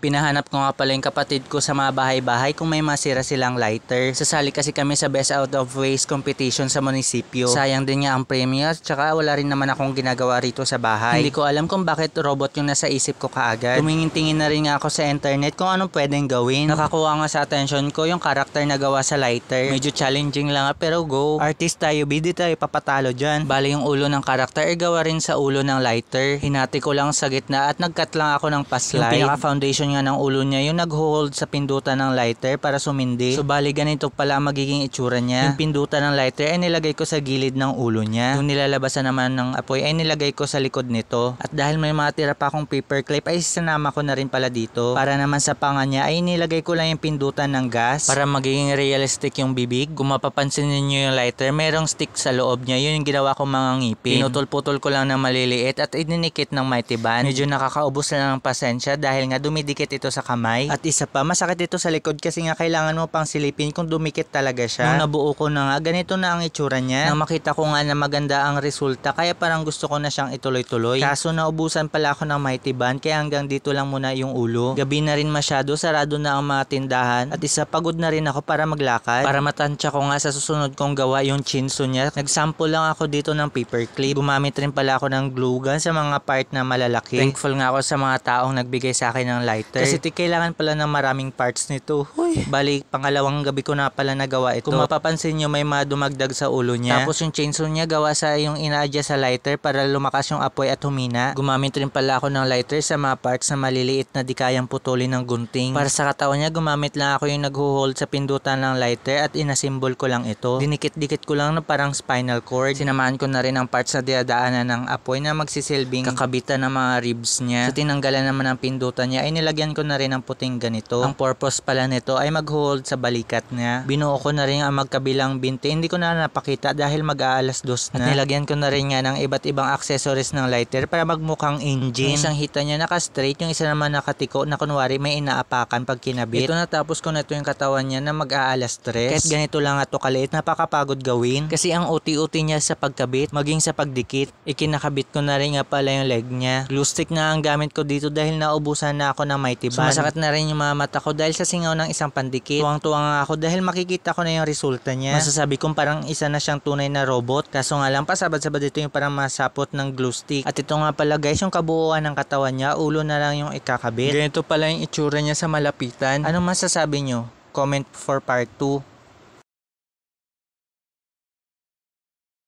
Pinahanap ko nga pala yung kapatid ko sa mga bahay-bahay kung may masira silang lighter. Sasali kasi kami sa Best Out of Waste competition sa munisipyo. Sayang din nga ang premyo at saka wala rin naman akong ginagawa rito sa bahay. Hindi ko alam kung bakit robot yung nasa isip ko kaagad. tumingin na rin nga ako sa internet kung anong pwedeng gawin. Nakakuha nga sa attention ko yung karakter na gawa sa lighter. Medyo challenging lang ah, pero go. Artist tayo, bidi tayo, papatalo dyan. Bali yung ulo ng karakter ay gawa rin sa ulo ng lighter. Hinati ko lang sa gitna at nagkat lang ako ng pass light. Yung pinaka-foundation Tinakpan nga ng ulo niya yung nag-hold sa pindutan ng lighter para sumindi. So bali ganito pala magiging itsura niya. Yung pindutan ng lighter ay nilagay ko sa gilid ng ulo niya. Yung nilalabasan naman ng apoy ay nilagay ko sa likod nito. At dahil may mga tira pa akong paper clip ay sinama ko na rin pala dito. Para naman sa panga niya ay nilagay ko lang yung pindutan ng gas para magiging realistic yung bibig. Kung mapapansin niyo yung lighter, merong stick sa loob niya. Yun yung ginawa ko mga ngipin. Pinutol-putol ko lang ng maliliit at ininikit ng mighty band. Medyo nakakaubos na ng pasensya dahil nga dumidikit dumikit ito sa kamay. At isa pa, masakit ito sa likod kasi nga kailangan mo pang silipin kung dumikit talaga siya. Nung nabuo ko na nga, ganito na ang itsura niya. Nang makita ko nga na maganda ang resulta, kaya parang gusto ko na siyang ituloy-tuloy. Kaso naubusan pala ako ng Mighty Band, kaya hanggang dito lang muna yung ulo. Gabi na rin masyado, sarado na ang mga tindahan. At isa, pagod na rin ako para maglakad. Para matansya ko nga sa susunod kong gawa yung chinsu niya. Nagsample lang ako dito ng paper clip. Gumamit rin pala ako ng glue gun sa mga part na malalaki. Thankful nga ako sa mga taong nagbigay sa akin ng light Tay. Kasi t- kailangan pala ng maraming parts nito. Uy. Bali, pangalawang gabi ko na pala nagawa ito. Kung mapapansin nyo, may mga dumagdag sa ulo niya. Tapos yung chainsaw niya gawa sa yung ina sa lighter para lumakas yung apoy at humina. Gumamit rin pala ako ng lighter sa mga parts na maliliit na di kayang putulin ng gunting. Para sa katawan niya, gumamit lang ako yung naghuhold sa pindutan ng lighter at inasimbol ko lang ito. Dinikit-dikit ko lang na parang spinal cord. Sinamahan ko na rin ang parts na diadaanan ng apoy na magsisilbing kakabitan ng mga ribs niya. Sa so, tinanggalan naman ang pindutan niya ay nilagay nilagyan ko na rin ng puting ganito. Ang purpose pala nito ay mag-hold sa balikat niya. Binuo ko na rin ang magkabilang binti. Hindi ko na napakita dahil mag-aalas dos na. At nilagyan ko na rin nga ng iba't ibang accessories ng lighter para magmukhang engine. Yung isang hita niya naka-straight, yung isa naman nakatiko na kunwari may inaapakan pag kinabit. Ito natapos ko na ito yung katawan niya na mag-aalas stress. Kahit ganito lang ato kaliit, napakapagod gawin. Kasi ang uti-uti niya sa pagkabit, maging sa pagdikit, ikinakabit ko na rin nga pala yung leg niya. Glue stick na ang gamit ko dito dahil naubusan na ako ng may may tiban. Sumasakit na rin yung mga mata ko dahil sa singaw ng isang pandikit. Tuwang-tuwa nga ako dahil makikita ko na yung resulta niya. Masasabi kong parang isa na siyang tunay na robot. Kaso nga lang pasabad-sabad ito yung parang masapot ng glue stick. At ito nga pala guys yung kabuuan ng katawan niya. Ulo na lang yung ikakabit. Ganito pala yung itsura niya sa malapitan. Ano masasabi nyo? Comment for part 2.